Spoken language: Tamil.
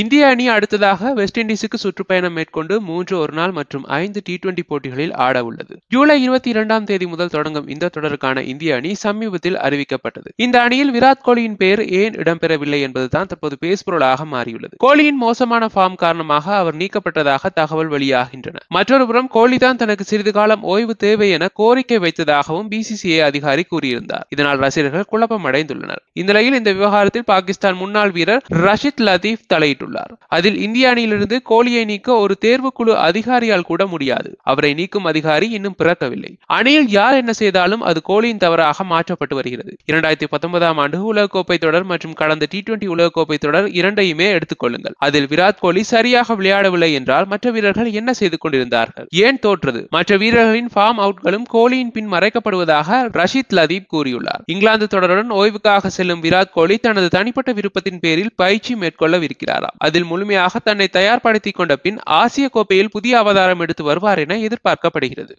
இந்திய அணி அடுத்ததாக வெஸ்ட் இண்டீஸுக்கு சுற்றுப்பயணம் மேற்கொண்டு மூன்று ஒரு நாள் மற்றும் ஐந்து டி டுவெண்டி போட்டிகளில் ஆட உள்ளது ஜூலை இருபத்தி இரண்டாம் தேதி முதல் தொடங்கும் இந்த தொடருக்கான இந்திய அணி சமீபத்தில் அறிவிக்கப்பட்டது இந்த அணியில் விராட் கோலியின் பெயர் ஏன் இடம்பெறவில்லை என்பதுதான் தற்போது பேசுபொருளாக மாறியுள்ளது கோலியின் மோசமான ஃபார்ம் காரணமாக அவர் நீக்கப்பட்டதாக தகவல் வெளியாகின்றன மற்றொருபுறம் கோலி தான் தனக்கு சிறிது காலம் ஓய்வு தேவை என கோரிக்கை வைத்ததாகவும் பிசிசிஐ அதிகாரி கூறியிருந்தார் இதனால் ரசிகர்கள் குழப்பமடைந்துள்ளனர் இந்நிலையில் இந்த விவகாரத்தில் பாகிஸ்தான் முன்னாள் வீரர் ரஷித் லதீப் தலையிட்டார் வெளியிட்டுள்ளார் அதில் இந்திய அணியிலிருந்து கோலியை நீக்க ஒரு தேர்வுக்குழு அதிகாரியால் கூட முடியாது அவரை நீக்கும் அதிகாரி இன்னும் பிறக்கவில்லை அணியில் யார் என்ன செய்தாலும் அது கோலியின் தவறாக மாற்றப்பட்டு வருகிறது இரண்டாயிரத்தி பத்தொன்பதாம் ஆண்டு உலகக்கோப்பை தொடர் மற்றும் கடந்த டி டுவெண்டி உலகக்கோப்பை தொடர் இரண்டையுமே எடுத்துக் கொள்ளுங்கள் அதில் விராட் கோலி சரியாக விளையாடவில்லை என்றால் மற்ற வீரர்கள் என்ன செய்து கொண்டிருந்தார்கள் ஏன் தோற்றது மற்ற வீரர்களின் ஃபார்ம் அவுட்களும் கோலியின் பின் மறைக்கப்படுவதாக ரஷித் லதீப் கூறியுள்ளார் இங்கிலாந்து தொடருடன் ஓய்வுக்காக செல்லும் விராட் கோலி தனது தனிப்பட்ட விருப்பத்தின் பேரில் பயிற்சி மேற்கொள்ளவிருக்கிறார் அதில் முழுமையாக தன்னை தயார்படுத்திக் கொண்ட பின் ஆசிய கோப்பையில் புதிய அவதாரம் எடுத்து வருவார் என எதிர்பார்க்கப்படுகிறது